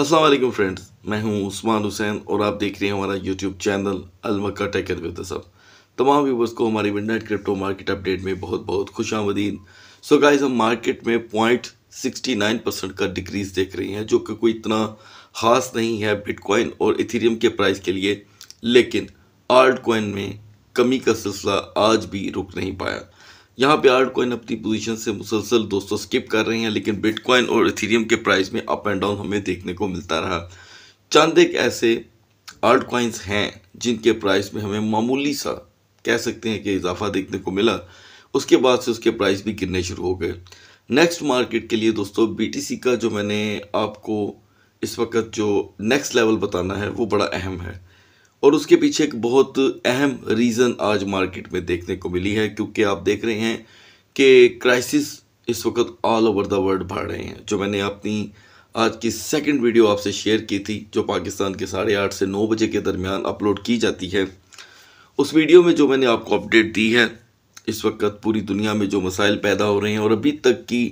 अस्सलाम वालेकुम फ्रेंड्स मैं हूं उस्मान हुसैन और आप देख रहे हैं हमारा यूट्यूब चैनल अलमक्का टेकर विद सब तमाम व्यूवर्स को हमारी मिडनाइट क्रिप्टो मार्केट अपडेट में बहुत बहुत खुश आमदीन सो गाइस हम मार्केट में पॉइंट सिक्सटी नाइन परसेंट का डिक्रीज देख रहे हैं जो कि कोई इतना खास नहीं है बिटकॉइन और इथेरियम के प्राइस के लिए लेकिन आर्ट कॉइन में कमी का सिलसिला आज भी रुक नहीं पाया यहाँ पे आर्ट कोइन अपनी पोजीशन से मुसलसल दोस्तों स्किप कर रहे हैं लेकिन बिटकॉइन और इथेरियम के प्राइस में अप एंड डाउन हमें देखने को मिलता रहा चंद एक ऐसे आर्ट कॉइन्स हैं जिनके प्राइस में हमें मामूली सा कह सकते हैं कि इजाफा देखने को मिला उसके बाद से उसके प्राइस भी गिरने शुरू हो गए नेक्स्ट मार्केट के लिए दोस्तों बी का जो मैंने आपको इस वक्त जो नेक्स्ट लेवल बताना है वो बड़ा अहम है और उसके पीछे एक बहुत अहम रीज़न आज मार्केट में देखने को मिली है क्योंकि आप देख रहे हैं कि क्राइसिस इस वक्त ऑल ओवर द वर्ल्ड बढ़ रहे हैं जो मैंने अपनी आज की सेकंड वीडियो आपसे शेयर की थी जो पाकिस्तान के साढ़े आठ से नौ बजे के दरमियान अपलोड की जाती है उस वीडियो में जो मैंने आपको अपडेट दी है इस वक्त पूरी दुनिया में जो मसाइल पैदा हो रहे हैं और अभी तक की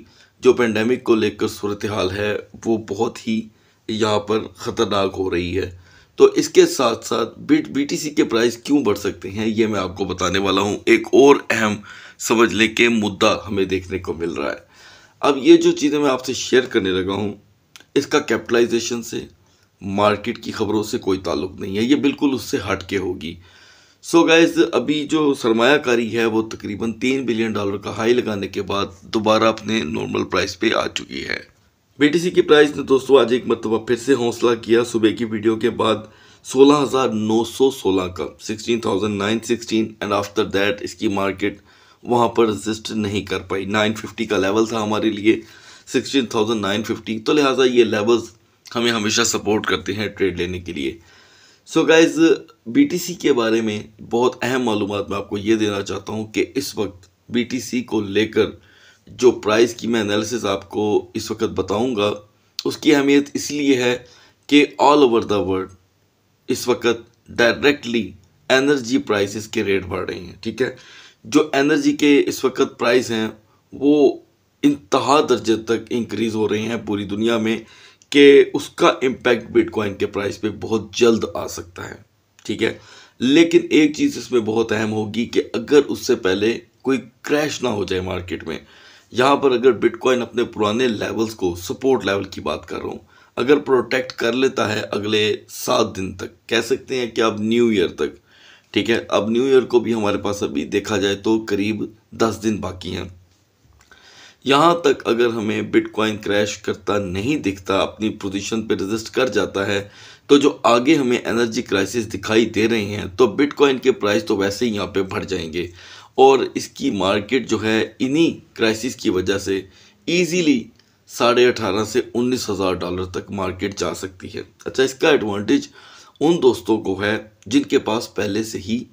जो पेंडेमिक को लेकर सूरत हाल है वो बहुत ही यहाँ पर ख़तरनाक हो रही है तो इसके साथ साथ बी टी के प्राइस क्यों बढ़ सकते हैं ये मैं आपको बताने वाला हूँ एक और अहम समझ ले के मुद्दा हमें देखने को मिल रहा है अब ये जो चीज़ें मैं आपसे शेयर करने लगा हूँ इसका कैपिटलाइजेशन से मार्केट की खबरों से कोई ताल्लुक नहीं है ये बिल्कुल उससे हट के होगी सो so गाइज अभी जो सरमाकारी है वो तकरीबन तीन बिलियन डॉलर का हाई लगाने के बाद दोबारा अपने नॉर्मल प्राइस पे आ चुकी है बीटीसी की प्राइस ने दोस्तों आज एक मरतबा फिर से हौसला किया सुबह की वीडियो के बाद 16,916 का 16,916 एंड आफ्टर दैट इसकी मार्केट वहां पर रजिस्ट नहीं कर पाई 950 का लेवल था हमारे लिए 16,950 तो लिहाजा ये लेवल्स हमें हमेशा सपोर्ट करते हैं ट्रेड लेने के लिए सो so गाइज बीटीसी के बारे में बहुत अहम मालूम मैं आपको ये देना चाहता हूँ कि इस वक्त बी को लेकर जो प्राइस की मैं एनालिसिस आपको इस वक्त बताऊंगा उसकी अहमियत इसलिए है कि ऑल ओवर द वर्ल्ड इस वक्त डायरेक्टली एनर्जी प्राइसेस के रेट बढ़ रही हैं ठीक है जो एनर्जी के इस वक्त प्राइस हैं वो इंतहा दर्जे तक इंक्रीज़ हो रहे हैं पूरी दुनिया में कि उसका इम्पैक्ट बिटकॉइन के प्राइस पर बहुत जल्द आ सकता है ठीक है लेकिन एक चीज़ इसमें बहुत अहम होगी कि अगर उससे पहले कोई क्रैश ना हो जाए मार्केट में यहाँ पर अगर बिटकॉइन अपने पुराने लेवल्स को सपोर्ट लेवल की बात कर रहा हूँ अगर प्रोटेक्ट कर लेता है अगले सात दिन तक कह सकते हैं कि अब न्यू ईयर तक ठीक है अब न्यू ईयर को भी हमारे पास अभी देखा जाए तो करीब दस दिन बाकी हैं यहाँ तक अगर हमें बिटकॉइन क्रैश करता नहीं दिखता अपनी पोजीशन पे रजिस्ट कर जाता है तो जो आगे हमें एनर्जी क्राइसिस दिखाई दे रहे हैं तो बिटकॉइन के प्राइस तो वैसे ही यहाँ पे बढ़ जाएंगे और इसकी मार्केट जो है इन्हीं क्राइसिस की वजह से ईजीली साढ़े अठारह से उन्नीस हज़ार डॉलर तक मार्केट जा सकती है अच्छा इसका एडवांटेज उन दोस्तों को है जिनके पास पहले से ही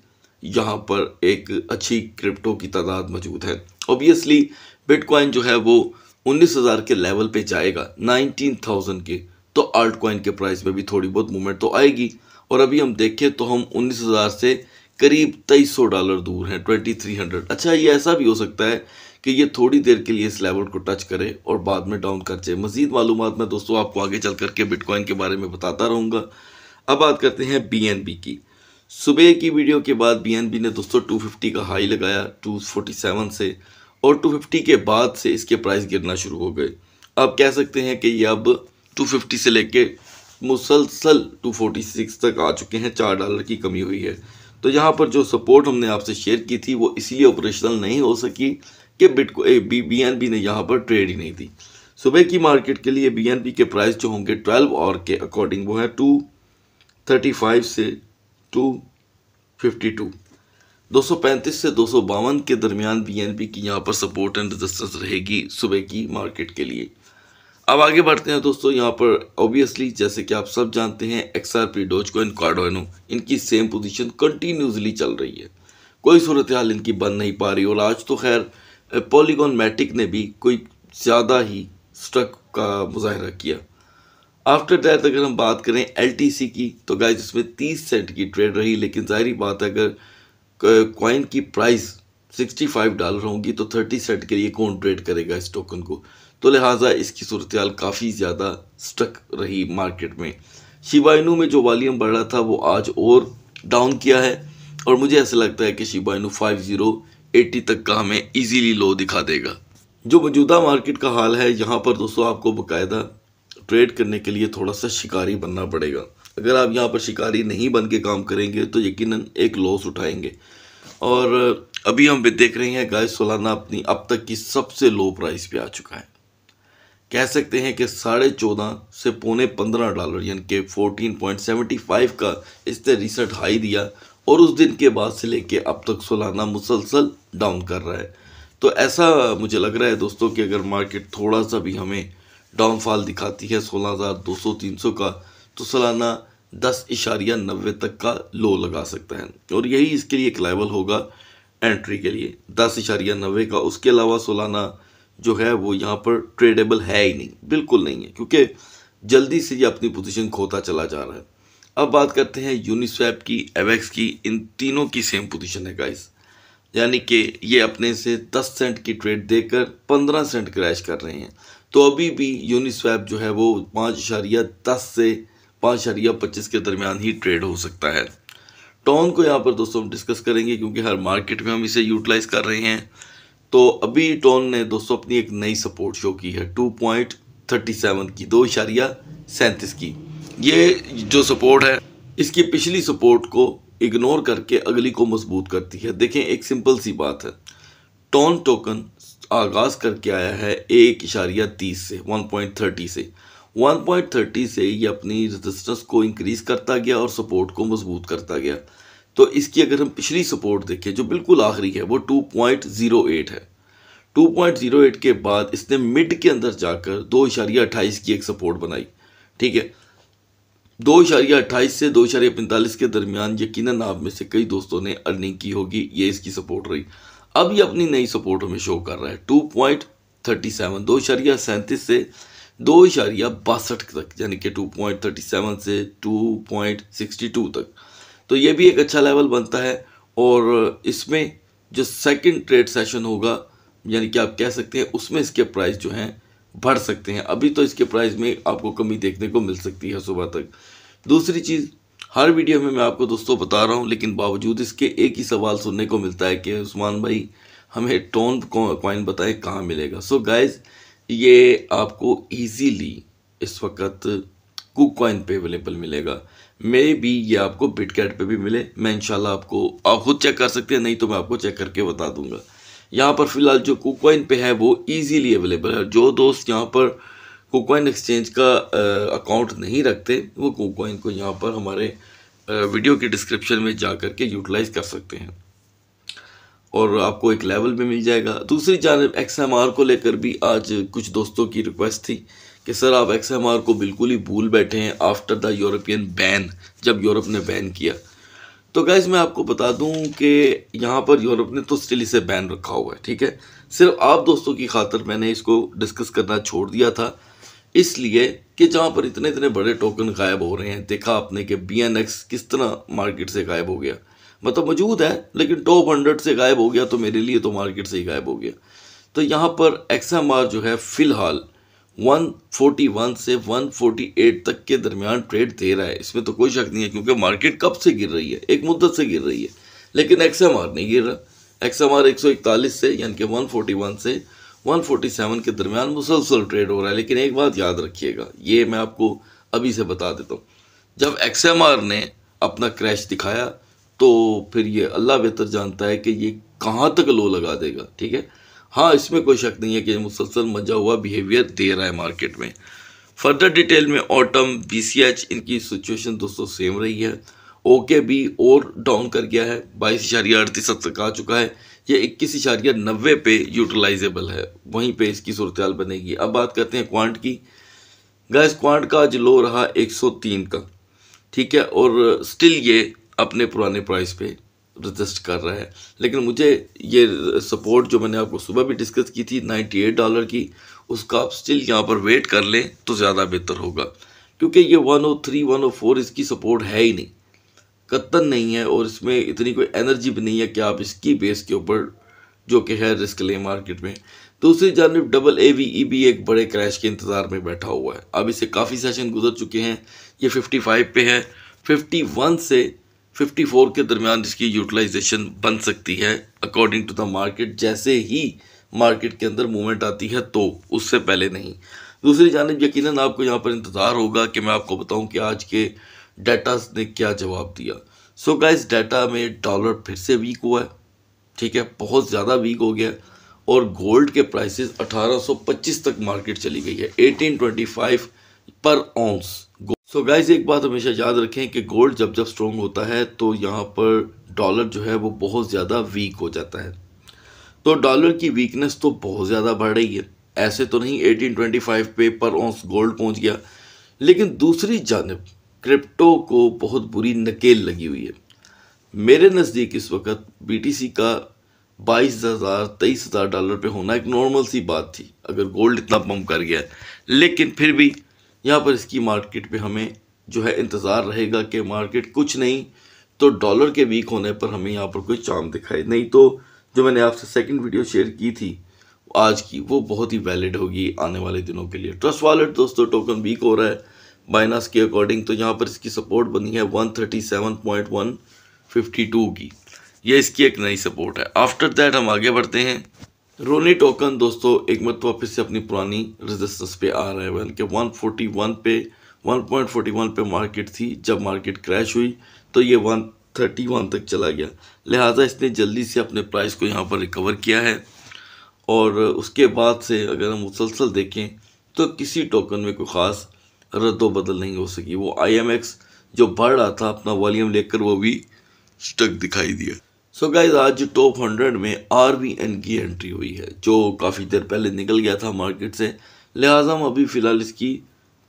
यहाँ पर एक अच्छी क्रिप्टो की तादाद मौजूद है ऑब्वियसली बिटकॉइन जो है वो उन्नीस हज़ार के लेवल पे जाएगा नाइनटीन थाउजेंड के तो आल्ट कॉइन के प्राइस में भी थोड़ी बहुत मूवमेंट तो आएगी और अभी हम देखें तो हम उन्नीस हज़ार से करीब तेईस सौ डॉलर दूर हैं ट्वेंटी थ्री हंड्रेड अच्छा ये ऐसा भी हो सकता है कि ये थोड़ी देर के लिए इस लेवल को टच करे और बाद में डाउन कर जाए मजीद मालूम मैं दोस्तों आपको आगे चल करके बिटकॉइन के बारे में बताता रहूँगा अब बात करते हैं बी की सुबह की वीडियो के बाद बी ने दोस्तों फिफ्टी का हाई लगाया सेवन से और 250 के बाद से इसके प्राइस गिरना शुरू हो गए आप कह सकते हैं कि ये अब 250 से लेके मुसलसल 246 तक आ चुके हैं चार डॉलर की कमी हुई है तो यहाँ पर जो सपोर्ट हमने आपसे शेयर की थी वो इसलिए ऑपरेशनल नहीं हो सकी कि बिटको बी बी एन बी ने यहाँ पर ट्रेड ही नहीं दी सुबह की मार्केट के लिए बी एन बी के प्राइस जो होंगे ट्वेल्व और के अकॉर्डिंग वो है टू थर्टी फाइव से टू फिफ्टी टू दो सौ पैंतीस से दो सौ बावन के दरमियान बी एन बी की यहाँ पर सपोर्ट एंड रजिस्टेंस रहेगी सुबह की मार्केट के लिए अब आगे बढ़ते हैं दोस्तों यहाँ पर ऑब्वियसली जैसे कि आप सब जानते हैं एक्सआरपी डोजकॉइन कार्डोनो इनकी सेम पोजीशन कंटिन्यूसली चल रही है कोई सूरत हाल इनकी बन नहीं पा रही और आज तो खैर पॉलीगोन मैटिक ने भी कोई ज़्यादा ही स्ट्रक का मुजाहरा किया आफ्टर डेथ अगर हम बात करें एल की तो गाय जिसमें तीस सेंट की ट्रेड रही लेकिन ज़ाहरी बात है अगर कॉइन की प्राइस 65 डॉलर होगी तो 30 सेंट के लिए कौन ट्रेड करेगा इस टोकन को तो लिहाजा इसकी सूरत काफ़ी ज़्यादा स्टक रही मार्केट में शिबाइनू में जो वॉलीम बढ़ रहा था वो आज और डाउन किया है और मुझे ऐसा लगता है कि शिबाइनू फाइव ज़ीरो एटी तक का हमें इजीली लो दिखा देगा जो मौजूदा मार्केट का हाल है यहाँ पर दोस्तों आपको बाकायदा ट्रेड करने के लिए थोड़ा सा शिकारी बनना पड़ेगा अगर आप यहाँ पर शिकारी नहीं बन के काम करेंगे तो यकीन एक लॉस उठाएंगे और अभी हम देख रहे हैं गाय सोलाना अपनी अब तक की सबसे लो प्राइस पे आ चुका है कह सकते हैं कि साढ़े चौदह से पौने पंद्रह डॉलर यानी कि फोर्टीन पॉइंट सेवेंटी फाइव का इसने रिसेंट हाई दिया और उस दिन के बाद से लेके अब तक सोलाना मुसलसल डाउन कर रहा है तो ऐसा मुझे लग रहा है दोस्तों कि अगर मार्केट थोड़ा सा भी हमें डाउनफॉल दिखाती है सोलह हज़ार दो सौ तीन सौ का तो सालाना दस इशारिया नब्बे तक का लो लगा सकता है और यही इसके लिए एक लेवल होगा एंट्री के लिए दस इशारिया नबे का उसके अलावा सोलाना जो है वो यहाँ पर ट्रेडेबल है ही नहीं बिल्कुल नहीं है क्योंकि जल्दी से ये अपनी पोजीशन खोता चला जा रहा है अब बात करते हैं यूनिस्वैप की एवेक्स की इन तीनों की सेम पोजीशन है गाइस यानी कि ये अपने से 10 सेंट की ट्रेड देकर 15 सेंट क्रैश कर रहे हैं तो अभी भी यूनिस्वैप जो है वो पाँच इशारिया दस से पाँच इशारिया पच्चीस के दरमियान ही ट्रेड हो सकता है टॉन को यहाँ पर दोस्तों हम डिस्कस करेंगे क्योंकि हर मार्केट में हम इसे यूटिलाइज़ कर रहे हैं तो अभी टोन ने दोस्तों अपनी एक नई सपोर्ट शो की है टू पॉइंट थर्टी सेवन की दो इशारिया सैंतीस की ये जो सपोर्ट है इसकी पिछली सपोर्ट को इग्नोर करके अगली को मजबूत करती है देखें एक सिंपल सी बात है टोन टोकन आगाज़ करके आया है एक इशारिया तीस से वन पॉइंट थर्टी से 1.30 से ये अपनी रजिस्टेंस को इंक्रीज करता गया और सपोर्ट को मजबूत करता गया तो इसकी अगर हम पिछली सपोर्ट देखें जो बिल्कुल आखिरी है वो 2.08 है 2.08 के बाद इसने मिड के अंदर जाकर दो इशारिया अट्ठाईस की एक सपोर्ट बनाई ठीक है दो इशारिया अट्ठाईस से दो इशारिया पैंतालीस के दरमियान यकीन आप में से कई दोस्तों ने अर्निंग की होगी ये इसकी सपोर्ट रही अब ये अपनी नई सपोर्ट हमें शो कर रहा है टू पॉइंट थर्टी सेवन दो इशारिया सैंतीस से दो इशारिया बासठ तक यानी कि टू पॉइंट थर्टी सेवन से टू पॉइंट सिक्सटी टू तक तो ये भी एक अच्छा लेवल बनता है और इसमें जो सेकंड ट्रेड सेशन होगा यानी कि आप कह सकते हैं उसमें इसके प्राइस जो हैं बढ़ सकते हैं अभी तो इसके प्राइस में आपको कमी देखने को मिल सकती है सुबह तक दूसरी चीज़ हर वीडियो में मैं आपको दोस्तों बता रहा हूँ लेकिन बावजूद इसके एक ही सवाल सुनने को मिलता है कि उस्मान भाई हमें टोन कॉइन बताएं कहाँ मिलेगा सो so गाइज ये आपको ईजीली इस वक्त कुक कॉइन पे अवेलेबल मिलेगा मे भी ये आपको बिटकैट पे भी मिले मैं इंशाल्लाह आपको आप खुद चेक कर सकते हैं नहीं तो मैं आपको चेक करके बता दूंगा यहाँ पर फिलहाल जो कोकवाइन पे है वो इजीली अवेलेबल है जो दोस्त यहाँ पर कुकॉइन एक्सचेंज का अकाउंट नहीं रखते वो कुकॉइन को यहाँ पर हमारे वीडियो के डिस्क्रिप्शन में जा कर के यूटिलाइज कर सकते हैं और आपको एक लेवल भी मिल जाएगा दूसरी जानब एक्स को लेकर भी आज कुछ दोस्तों की रिक्वेस्ट थी कि सर आप एक्स एम आर को बिल्कुल ही भूल बैठे हैं आफ्टर द यूरोपियन बैन जब यूरोप ने बैन किया तो गैस मैं आपको बता दूं कि यहाँ पर यूरोप ने तो स्टिल इसे बैन रखा हुआ है ठीक है सिर्फ आप दोस्तों की खातर मैंने इसको डिस्कस करना छोड़ दिया था इसलिए कि जहाँ पर इतने इतने बड़े टोकन गायब हो रहे हैं देखा आपने कि बी एन एक्स किस तरह मार्केट से गायब हो गया मतलब मौजूद है लेकिन टॉप हंड्रेड से गायब हो गया तो मेरे लिए तो मार्केट से ही गायब हो गया तो यहाँ पर एक्स एम आर जो है फ़िलहाल 141 से 148 तक के दरमियान ट्रेड दे रहा है इसमें तो कोई शक नहीं है क्योंकि मार्केट कब से गिर रही है एक मुद्दत से गिर रही है लेकिन एक्स नहीं गिर रहा एक्स एम से यानी कि 141 से 147 के दरमियान मुसलसल ट्रेड हो रहा है लेकिन एक बात याद रखिएगा ये मैं आपको अभी से बता देता हूँ जब एक्स ने अपना क्रैश दिखाया तो फिर ये अल्लाह बेहतर जानता है कि ये कहाँ तक लो लगा देगा ठीक है हाँ इसमें कोई शक नहीं है कि मुसलसल मजा हुआ बिहेवियर दे रहा है मार्केट में फर्दर डिटेल में ऑटम बी सी एच इनकी सिचुएशन दोस्तों सेम रही है ओके भी और डाउन कर गया है बाईस इशारिया अड़तीस तक तक आ चुका है ये इक्कीस इशारिया नब्बे पे यूटिलाइजेबल है वहीं पे इसकी सूरत बनेगी अब बात करते हैं क्वांट की गैस क्वांट का आज लो रहा 103 का ठीक है और स्टिल ये अपने पुराने प्राइस पे रजिस्ट कर रहा है लेकिन मुझे ये सपोर्ट जो मैंने आपको सुबह भी डिस्कस की थी 98 डॉलर की उसका आप स्टिल यहाँ पर वेट कर लें तो ज़्यादा बेहतर होगा क्योंकि ये 103 104 इसकी सपोर्ट है ही नहीं कत्तन नहीं है और इसमें इतनी कोई एनर्जी भी नहीं है कि आप इसकी बेस के ऊपर जो कि है रिस्क लें मार्केट में दूसरी जानब डबल ए वी ई भी एक बड़े क्रैश के इंतज़ार में बैठा हुआ है अब इसे काफ़ी सेशन गुजर चुके हैं ये फाइव पे है वन से 54 के दरमियान इसकी यूटिलाइजेशन बन सकती है अकॉर्डिंग टू द मार्केट जैसे ही मार्केट के अंदर मूवमेंट आती है तो उससे पहले नहीं दूसरी जानब यकीनन आपको यहाँ पर इंतज़ार होगा कि मैं आपको बताऊँ कि आज के डाटा ने क्या जवाब दिया सो इस डाटा में डॉलर फिर से वीक हुआ है ठीक है बहुत ज़्यादा वीक हो गया और गोल्ड के प्राइसेस 1825 तक मार्केट चली गई है 1825 पर ऑंस सो so गाइज एक बात हमेशा याद रखें कि गोल्ड जब जब स्ट्रॉन्ग होता है तो यहाँ पर डॉलर जो है वो बहुत ज़्यादा वीक हो जाता है तो डॉलर की वीकनेस तो बहुत ज़्यादा बढ़ रही है ऐसे तो नहीं 1825 पे पर ऑंस गोल्ड पहुँच गया लेकिन दूसरी जानब क्रिप्टो को बहुत बुरी नकेल लगी हुई है मेरे नज़दीक इस वक्त बी का बाईस हज़ार तेईस हज़ार डॉलर पे होना एक नॉर्मल सी बात थी अगर गोल्ड इतना पम्प कर गया लेकिन फिर भी यहाँ पर इसकी मार्केट पे हमें जो है इंतज़ार रहेगा कि मार्केट कुछ नहीं तो डॉलर के वीक होने पर हमें यहाँ पर कोई चांद दिखाए नहीं तो जो मैंने आपसे सेकंड वीडियो शेयर की थी आज की वो बहुत ही वैलिड होगी आने वाले दिनों के लिए ट्रस्ट वॉलेट दोस्तों टोकन वीक हो रहा है बाइनास के अकॉर्डिंग तो यहाँ पर इसकी सपोर्ट बनी है वन की यह इसकी एक नई सपोर्ट है आफ्टर दैट हम आगे बढ़ते हैं रोनी टोकन दोस्तों एक मत वापस से अपनी पुरानी रेजिस्टेंस पे आ रहा है बल्कि 141 पे 1.41 पे मार्केट थी जब मार्केट क्रैश हुई तो ये 131 तक चला गया लिहाजा इसने जल्दी से अपने प्राइस को यहाँ पर रिकवर किया है और उसके बाद से अगर हम मुसलसल देखें तो किसी टोकन में कोई ख़ास रद्द बदल नहीं हो सकी वो आई जो बढ़ रहा था अपना वॉलीम लेकर वो भी स्टक दिखाई दिया सो so गाइज आज टॉप हंड्रेड में आर वी एन की एंट्री हुई है जो काफ़ी देर पहले निकल गया था मार्केट से लिहाजा हम अभी फ़िलहाल इसकी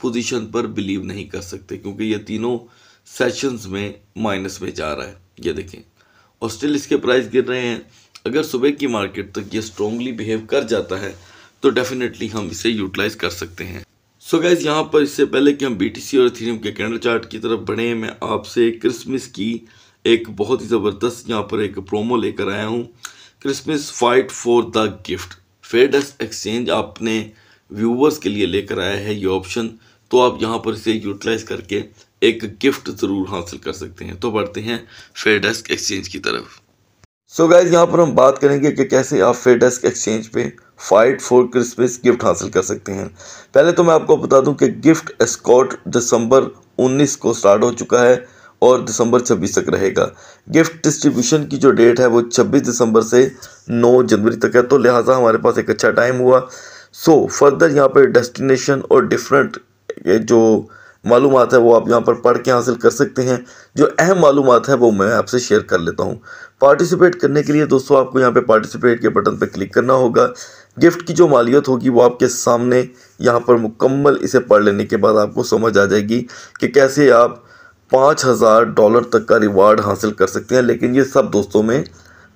पोजीशन पर बिलीव नहीं कर सकते क्योंकि ये तीनों सेशंस में माइनस में जा रहा है ये देखें और स्टिल इसके प्राइस गिर रहे हैं अगर सुबह की मार्केट तक ये स्ट्रॉन्गली बिहेव कर जाता है तो डेफिनेटली हम इसे यूटिलाइज कर सकते हैं सो गाइज यहाँ पर इससे पहले कि हम सी और थीम के कैंडल चार्ट की तरफ बढ़े मैं आपसे क्रिसमस की एक बहुत ही ज़बरदस्त यहाँ पर एक प्रोमो लेकर आया हूँ Christmas fight for the gift FedDesk exchange आपने व्यूवर्स के लिए लेकर आया है ये ऑप्शन तो आप यहाँ पर इसे यूटिलाइज करके एक गिफ्ट ज़रूर हासिल कर सकते हैं तो बढ़ते हैं फेडेस्क एक्सचेंज की तरफ सो गाइज यहाँ पर हम बात करेंगे कि कैसे आप फेडेस्क एक्सचेंज पे फाइट फॉर क्रिसमस गिफ्ट हासिल कर सकते हैं पहले तो मैं आपको बता दूं कि गिफ्ट एस्कॉट दिसंबर 19 को स्टार्ट हो चुका है और दिसंबर 26 तक रहेगा गिफ्ट डिस्ट्रीब्यूशन की जो डेट है वो 26 दिसंबर से 9 जनवरी तक है तो लिहाजा हमारे पास एक अच्छा टाइम हुआ सो फर्दर यहाँ पर डेस्टिनेशन और डिफरेंट जो मालूम है वो आप यहाँ पर पढ़ के हासिल कर सकते हैं जो अहम मालूम है वो मैं आपसे शेयर कर लेता हूँ पार्टिसिपेट करने के लिए दोस्तों आपको यहाँ पे पार्टिसिपेट के बटन पर क्लिक करना होगा गिफ्ट की जो मालियत होगी वो आपके सामने यहाँ पर मुकम्मल इसे पढ़ लेने के बाद आपको समझ आ जाएगी कि कैसे आप पाँच हज़ार डॉलर तक का रिवार्ड हासिल कर सकते हैं लेकिन ये सब दोस्तों में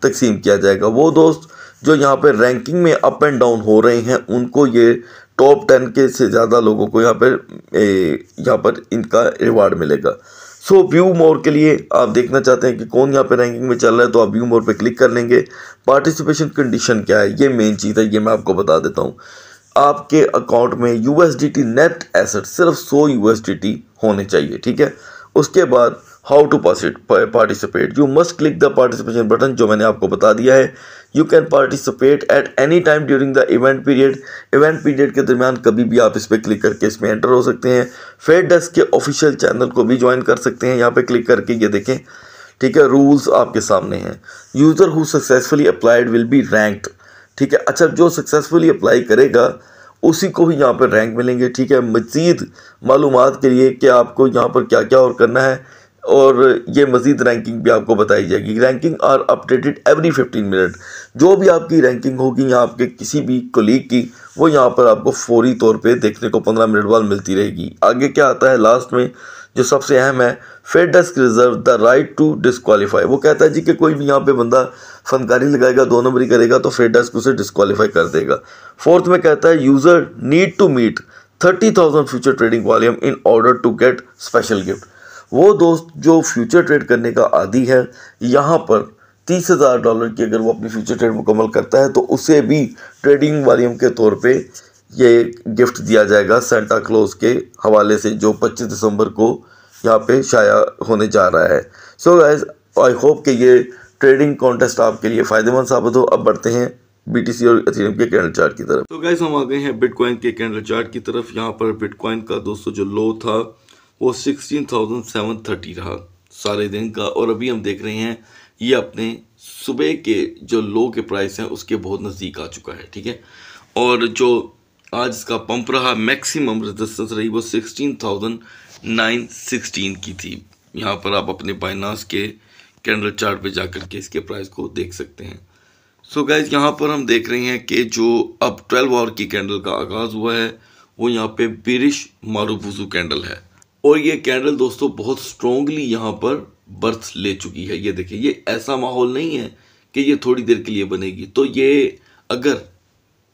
तकसीम किया जाएगा वो दोस्त जो यहाँ पर रैंकिंग में अप एंड डाउन हो रहे हैं उनको ये टॉप टेन के से ज़्यादा लोगों को यहाँ पर यहाँ पर इनका रिवार्ड मिलेगा सो व्यू मोर के लिए आप देखना चाहते हैं कि कौन यहाँ पे रैंकिंग में चल रहा है तो आप व्यू मोर पे क्लिक कर लेंगे पार्टिसिपेशन कंडीशन क्या है ये मेन चीज़ है ये मैं आपको बता देता हूँ आपके अकाउंट में यू नेट एसेट सिर्फ सौ यू होने चाहिए ठीक है उसके बाद how to participate you must click the participation button जो मैंने आपको बता दिया है you can participate at any time during the event period event period के दरमियान कभी भी आप इस पर क्लिक करके इसमें एंटर हो सकते हैं फेड डेस्क के ऑफिशियल चैनल को भी ज्वाइन कर सकते हैं यहाँ पर क्लिक करके ये देखें ठीक है रूल्स आपके सामने हैं user who successfully applied will be ranked ठीक है अच्छा जो सक्सेसफुली अप्लाई करेगा उसी को भी यहाँ पर रैंक मिलेंगे ठीक है मज़ीद मालूम के लिए कि आपको यहाँ पर क्या क्या और करना है और ये मज़ीद रैंकिंग भी आपको बताई जाएगी ranking are updated every fifteen minute जो भी आपकी रैंकिंग होगी या आपके किसी भी कोलीग की वो यहाँ पर आपको फौरी तौर पे देखने को पंद्रह मिनट बाद मिलती रहेगी आगे क्या आता है लास्ट में जो सबसे अहम है FedDesk reserve the right to disqualify वो कहता है जी कि कोई भी यहाँ पे बंदा फनकारी लगाएगा दो नंबरी करेगा तो फेड डेस्क उसे डिसक्वालीफाई कर देगा फोर्थ में कहता है user need to meet thirty thousand future trading volume in order to get special gift वो दोस्त जो फ्यूचर ट्रेड करने का आदि है यहाँ पर तीस हज़ार डॉलर की अगर वो अपनी फ्यूचर ट्रेड मुकम्मल करता है तो उसे भी ट्रेडिंग वॉल्यूम के तौर पर ये गिफ्ट दिया जाएगा सेंटा क्लोज के हवाले से जो 25 दिसंबर को यहाँ पे शाया होने जा रहा है सो गाइज आई होप कि ये ट्रेडिंग कॉन्टेस्ट आपके लिए फ़ायदेमंद साबित हो अब बढ़ते हैं बीटीसी और एथेरियम के कैंडल चार्ट की तरफ तो गाइज हम आ गए हैं बिटकॉइन के कैंडल चार्ट की तरफ यहाँ पर बिटकॉइन का दोस्तों जो लो था वो सिक्सटीन थाउजेंड सेवन थर्टी रहा सारे दिन का और अभी हम देख रहे हैं ये अपने सुबह के जो लो के प्राइस हैं उसके बहुत नज़दीक आ चुका है ठीक है और जो आज इसका पंप रहा मैक्सिमम रेजिस्टेंस रही वो सिक्सटीन थाउजेंड नाइन सिक्सटीन की थी यहाँ पर आप अपने बाइनास के कैंडल चार्ट पे जाकर के इसके प्राइस को देख सकते हैं सो so गाइज यहाँ पर हम देख रहे हैं कि जो अब ट्वेल्व आवर की कैंडल का आगाज़ हुआ है वो यहाँ पे बिरिश मारूफूजू कैंडल है और ये कैंडल दोस्तों बहुत स्ट्रॉन्गली यहाँ पर बर्थ ले चुकी है ये देखिए ये ऐसा माहौल नहीं है कि ये थोड़ी देर के लिए बनेगी तो ये अगर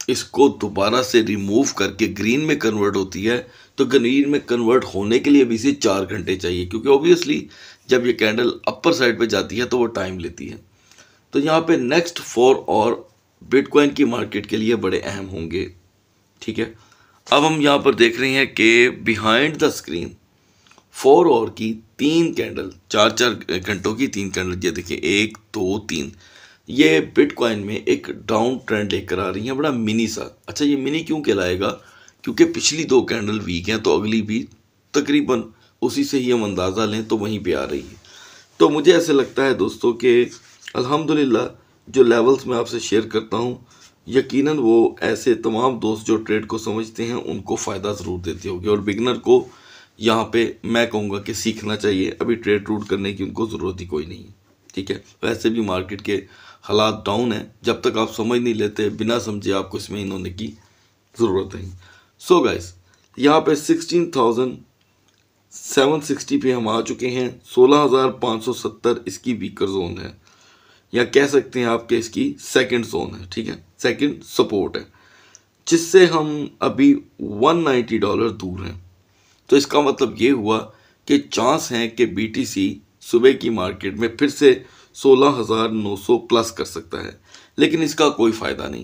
इसको दोबारा से रिमूव करके ग्रीन में कन्वर्ट होती है तो ग्रीन में कन्वर्ट होने के लिए भी इसे चार घंटे चाहिए क्योंकि ऑब्वियसली जब ये कैंडल अपर साइड पे जाती है तो वो टाइम लेती है तो यहाँ पे नेक्स्ट फोर और बिटकॉइन की मार्केट के लिए बड़े अहम होंगे ठीक है अब हम यहाँ पर देख रहे हैं कि बिहाइंड द स्क्रीन फोर और की तीन कैंडल चार चार घंटों की तीन कैंडल ये देखें एक दो तीन ये बिटकॉइन में एक डाउन ट्रेंड लेकर आ रही है बड़ा मिनी सा अच्छा ये मिनी क्यों कहलाएगा क्योंकि पिछली दो कैंडल वीक हैं तो अगली भी तकरीबन उसी से ही हम अंदाज़ा लें तो वहीं पे आ रही है तो मुझे ऐसे लगता है दोस्तों कि अल्हम्दुलिल्लाह जो लेवल्स मैं आपसे शेयर करता हूँ यकीनन वो ऐसे तमाम दोस्त जो ट्रेड को समझते हैं उनको फ़ायदा ज़रूर देती होगी और बिगनर को यहाँ पे मैं कहूँगा कि सीखना चाहिए अभी ट्रेड रूट करने की उनको ज़रूरत ही कोई नहीं है ठीक है वैसे भी मार्केट के हालात डाउन है जब तक आप समझ नहीं लेते बिना समझे आपको इसमें इन होने की ज़रूरत नहीं सो गाइस यहाँ पे सिक्सटीन थाउजेंड सेवन सिक्सटी पे हम आ चुके हैं सोलह हज़ार पाँच सौ सत्तर इसकी वीकर जोन है या कह सकते हैं आपके इसकी सेकंड जोन है ठीक है सेकंड सपोर्ट है जिससे हम अभी वन नाइन्टी डॉलर दूर हैं तो इसका मतलब ये हुआ कि चांस है कि बी सुबह की मार्केट में फिर से 16,900 प्लस कर सकता है लेकिन इसका कोई फ़ायदा नहीं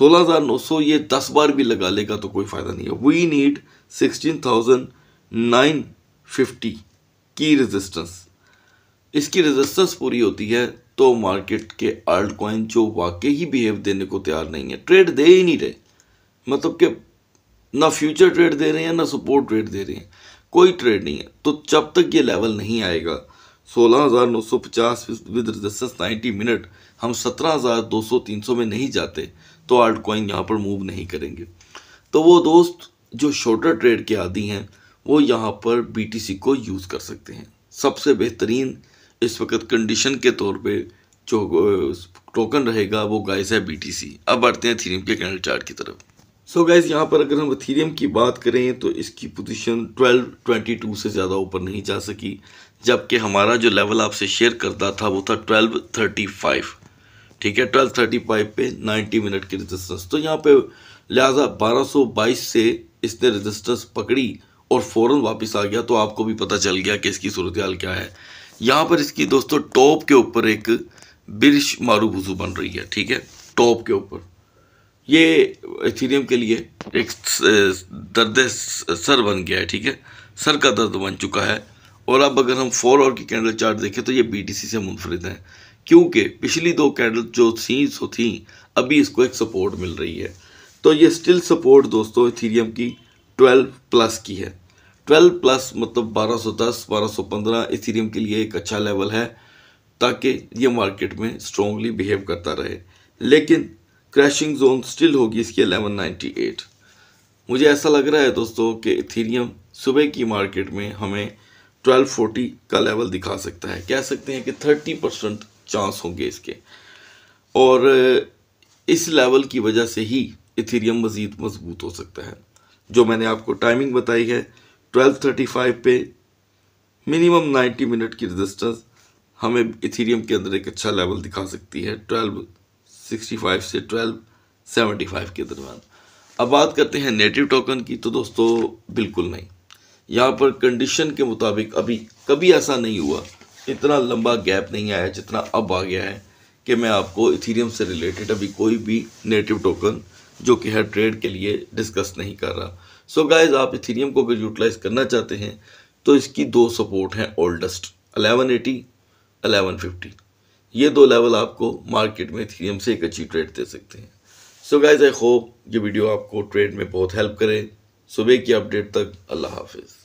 16,900 ये 10 बार भी लगा लेगा तो कोई फ़ायदा नहीं है वी नीड 16,950 की रेजिस्टेंस इसकी रेजिस्टेंस पूरी होती है तो मार्केट के आल्ट कॉइन जो वाकई ही बिहेव देने को तैयार नहीं है ट्रेड दे ही नहीं रहे मतलब कि ना फ्यूचर ट्रेड दे रहे हैं ना सपोर्ट ट्रेड दे रहे हैं कोई ट्रेड नहीं है तो जब तक ये लेवल नहीं आएगा सोलह हज़ार नौ सौ पचास विद नाइन्टी मिनट हम सत्रह हज़ार दो सौ तीन सौ में नहीं जाते तो आर्ट कॉइन यहाँ पर मूव नहीं करेंगे तो वो दोस्त जो शॉर्टर ट्रेड के आदि हैं वो यहाँ पर बी को यूज़ कर सकते हैं सबसे बेहतरीन इस वक्त कंडीशन के तौर पे जो टोकन रहेगा वो गाइस है बी अब बढ़ते हैं थीरियम के कैंडल चार्ट की तरफ सो गाइस यहाँ पर अगर हम थीरियम की बात करें तो इसकी पोजीशन 1222 से ज़्यादा ऊपर नहीं जा सकी जबकि हमारा जो लेवल आपसे शेयर करता था वो था ट्वेल्व थर्टी फाइव ठीक है ट्वेल्व थर्टी फाइव पे नाइन्टी मिनट की रेजिस्टेंस तो यहाँ पे लिहाजा बारह सौ बाईस से इसने रेजिस्टेंस पकड़ी और फ़ौर वापस आ गया तो आपको भी पता चल गया कि इसकी सूरत हाल क्या है यहाँ पर इसकी दोस्तों टॉप के ऊपर एक बिरश मारू वजू बन रही है ठीक है टॉप के ऊपर ये एथीरियम के लिए एक दर्द सर बन गया है ठीक है सर का दर्द बन चुका है और अब अगर हम फोर और की कैंडल चार्ट देखें तो ये बीटीसी से मुनफरद हैं क्योंकि पिछली दो कैंडल जो थी सो थी अभी इसको एक सपोर्ट मिल रही है तो ये स्टिल सपोर्ट दोस्तों इथीरियम की ट्वेल्व प्लस की है 12 प्लस मतलब 1210 1215 इथीरियम के लिए एक अच्छा लेवल है ताकि ये मार्केट में स्ट्रॉन्गली बिहेव करता रहे लेकिन क्रैशिंग जोन स्टिल होगी इसकी 1198 मुझे ऐसा लग रहा है दोस्तों कि इथीरियम सुबह की मार्केट में हमें 1240 का लेवल दिखा सकता है कह सकते हैं कि 30 परसेंट चांस होंगे इसके और इस लेवल की वजह से ही इथेरियम मज़ीद मजबूत हो सकता है जो मैंने आपको टाइमिंग बताई है 1235 पे मिनिमम 90 मिनट की रजिस्टेंस हमें इथेरियम के अंदर एक अच्छा लेवल दिखा सकती है 1265 से 1275 के दरमियान अब बात करते हैं नेटिव टोकन की तो दोस्तों बिल्कुल नहीं यहाँ पर कंडीशन के मुताबिक अभी कभी ऐसा नहीं हुआ इतना लंबा गैप नहीं आया जितना अब आ गया है कि मैं आपको इथीरियम से रिलेटेड अभी कोई भी नेटिव टोकन जो कि है ट्रेड के लिए डिस्कस नहीं कर रहा सो so गाइज आप इथीरियम को अगर यूटिलाइज करना चाहते हैं तो इसकी दो सपोर्ट हैं ओल्डेस्ट 1180, 1150 ये दो लेवल आपको मार्केट में इथीरियम से एक अच्छी ट्रेड दे सकते हैं सो गाइज आई होप ये वीडियो आपको ट्रेड में बहुत हेल्प करे सुबह की अपडेट तक अल्लाह हाफिज़